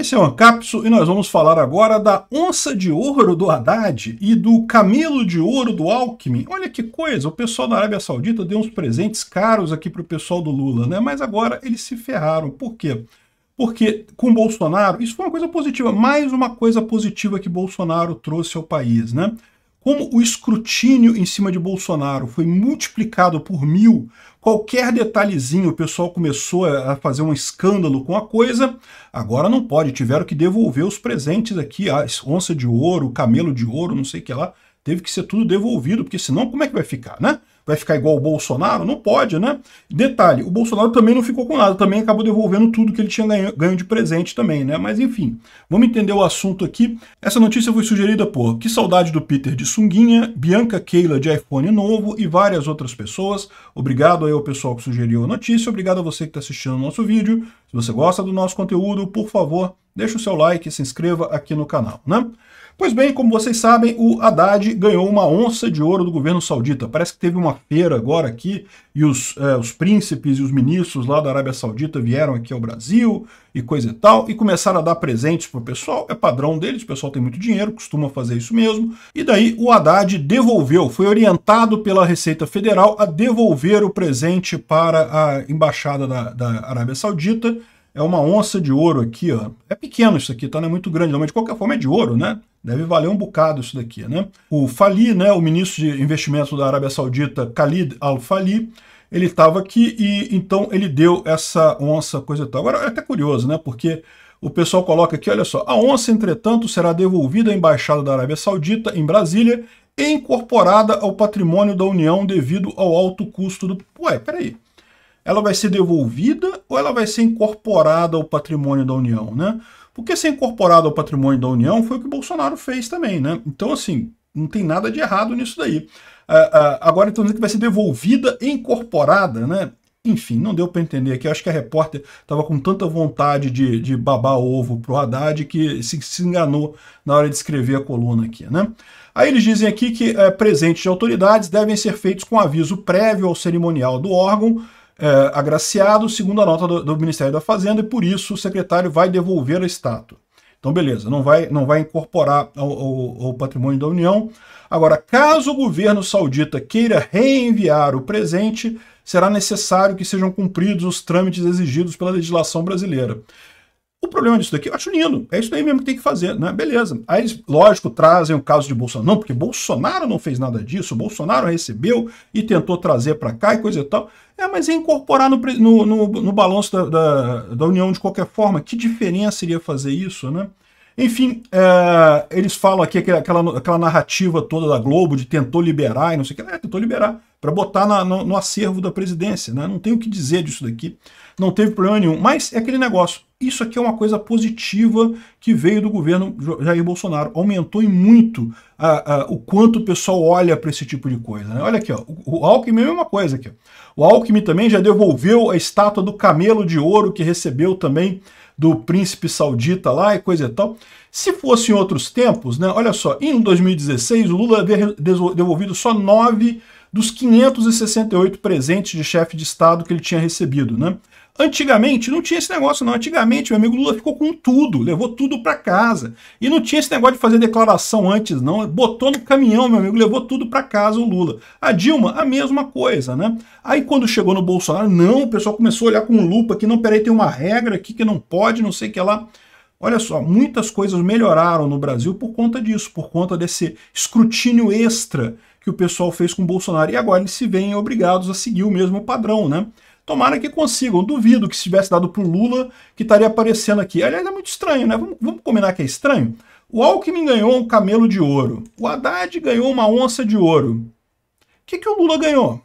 Esse é o Ancapso e nós vamos falar agora da onça de ouro do Haddad e do camelo de ouro do Alckmin. Olha que coisa, o pessoal da Arábia Saudita deu uns presentes caros aqui para o pessoal do Lula, né? Mas agora eles se ferraram. Por quê? Porque com Bolsonaro, isso foi uma coisa positiva, mais uma coisa positiva que Bolsonaro trouxe ao país, né? Como o escrutínio em cima de Bolsonaro foi multiplicado por mil, qualquer detalhezinho o pessoal começou a fazer um escândalo com a coisa, agora não pode, tiveram que devolver os presentes aqui, a onça de ouro, camelo de ouro, não sei o que lá, teve que ser tudo devolvido, porque senão como é que vai ficar, né? vai ficar igual o Bolsonaro? Não pode, né? Detalhe, o Bolsonaro também não ficou com nada, também acabou devolvendo tudo que ele tinha ganho, ganho de presente também, né? Mas enfim, vamos entender o assunto aqui. Essa notícia foi sugerida por Que Saudade do Peter de Sunguinha, Bianca Keila de iPhone novo e várias outras pessoas. Obrigado aí ao pessoal que sugeriu a notícia, obrigado a você que está assistindo o nosso vídeo. Se você gosta do nosso conteúdo, por favor, deixa o seu like e se inscreva aqui no canal, né? Pois bem, como vocês sabem, o Haddad ganhou uma onça de ouro do governo saudita. Parece que teve uma feira agora aqui e os, é, os príncipes e os ministros lá da Arábia Saudita vieram aqui ao Brasil e coisa e tal e começaram a dar presentes pro pessoal. É padrão deles, o pessoal tem muito dinheiro, costuma fazer isso mesmo. E daí o Haddad devolveu, foi orientado pela Receita Federal a devolver o presente para a embaixada da, da Arábia Saudita. É uma onça de ouro aqui, ó. É pequeno isso aqui, tá? Não é muito grande, não, mas de qualquer forma é de ouro, né? Deve valer um bocado isso daqui, né? O Fali, né, o ministro de investimentos da Arábia Saudita, Khalid Al-Fali, ele estava aqui e então ele deu essa onça, coisa e tal. Agora é até curioso, né? Porque o pessoal coloca aqui, olha só, a onça, entretanto, será devolvida à Embaixada da Arábia Saudita, em Brasília, e incorporada ao patrimônio da União devido ao alto custo do... Ué, peraí ela vai ser devolvida ou ela vai ser incorporada ao patrimônio da União, né? Porque ser incorporada ao patrimônio da União foi o que Bolsonaro fez também, né? Então, assim, não tem nada de errado nisso daí. Uh, uh, agora então dizendo que vai ser devolvida e incorporada, né? Enfim, não deu para entender aqui. acho que a repórter estava com tanta vontade de, de babar ovo pro Haddad que se, se, enganou na hora de escrever a coluna aqui, né? Aí eles dizem aqui que é, presentes de autoridades devem ser feitos com aviso prévio ao cerimonial do órgão, é, agraciado, segundo a nota do, do, Ministério da Fazenda, e por isso o secretário vai devolver a estátua. Então, beleza, não vai, não vai incorporar o ao patrimônio da União. Agora, caso o governo saudita queira reenviar o presente, será necessário que sejam cumpridos os trâmites exigidos pela legislação brasileira. O problema disso daqui, eu acho lindo, é isso daí mesmo que tem que fazer, né? Beleza. Aí eles, lógico, trazem o caso de Bolsonaro, não, porque Bolsonaro não fez nada disso, Bolsonaro recebeu e tentou trazer para cá e coisa e tal. É, mas é incorporar no, no, no, no balanço da, da, da, União de qualquer forma, que diferença iria fazer isso, né? Enfim, é, eles falam aqui aquela, aquela narrativa toda da Globo de tentou liberar e não sei o que, é, tentou liberar para botar na, no, no, acervo da presidência. Né? Não tem o que dizer disso daqui, não teve problema nenhum. Mas é aquele negócio, isso aqui é uma coisa positiva que veio do governo Jair Bolsonaro. Aumentou em muito o quanto o pessoal olha para esse tipo de coisa. Né? Olha aqui, ó, o, o Alckmin é a mesma coisa aqui. O Alckmin também já devolveu a estátua do camelo de ouro que recebeu também do príncipe saudita lá e coisa e tal. Se fosse em outros tempos, né? Olha só, em 2016 o Lula havia devolvido só nove dos 568 presentes de chefe de Estado que ele tinha recebido, né? Antigamente não tinha esse negócio, não. Antigamente, meu amigo Lula ficou com tudo, levou tudo para casa. E não tinha esse negócio de fazer declaração antes, não. Botou no caminhão, meu amigo, levou tudo para casa o Lula. A Dilma, a mesma coisa, né? Aí quando chegou no Bolsonaro, não, o pessoal começou a olhar com lupa aqui, não, peraí, tem uma regra aqui que não pode, não sei o que lá. Olha só, muitas coisas melhoraram no Brasil por conta disso, por conta desse escrutínio extra que o pessoal fez com o Bolsonaro. E agora eles se veem obrigados a seguir o mesmo padrão, né? Tomara que consigam. Duvido que se tivesse dado para o Lula, que estaria aparecendo aqui. Aliás, é muito estranho, né? Vamos, vamos combinar que é estranho? O Alckmin ganhou um camelo de ouro. O Haddad ganhou uma onça de ouro. O que, que o Lula ganhou?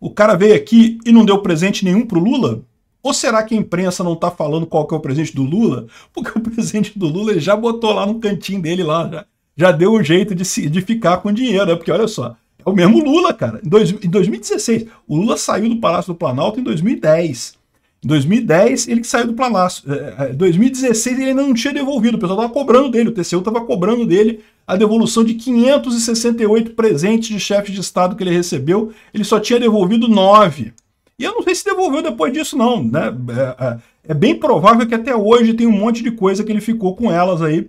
O cara veio aqui e não deu presente nenhum pro Lula? Ou será que a imprensa não tá falando qual que é o presente do Lula? Porque o presente do Lula ele já botou lá no cantinho dele lá já já deu um jeito de, se, de ficar com dinheiro, né? Porque olha só, é o mesmo Lula, cara. Em, dois, em 2016, o Lula saiu do Palácio do Planalto em 2010. Em 2010, ele que saiu do Palácio é, é, Em 2016, ele ainda não tinha devolvido. O pessoal estava cobrando dele, o TCU estava cobrando dele a devolução de 568 presentes de chefes de Estado que ele recebeu. Ele só tinha devolvido nove. E eu não sei se devolveu depois disso, não. Né? É, é, é bem provável que até hoje tem um monte de coisa que ele ficou com elas aí.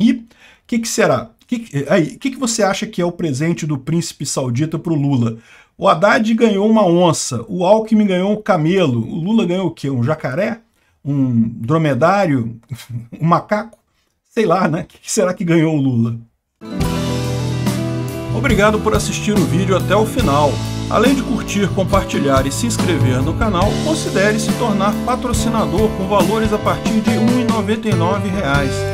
E que, que será? que, aí, que, que você acha que é o presente do príncipe saudita para o Lula? O Haddad ganhou uma onça, o Alckmin ganhou um camelo, o Lula ganhou o quê? Um jacaré? Um dromedário? Um macaco? Sei lá, né? O que será que ganhou o Lula? Obrigado por assistir o vídeo até o final. Além de curtir, compartilhar e se inscrever no canal, considere se tornar patrocinador com valores a partir de R$ 1,99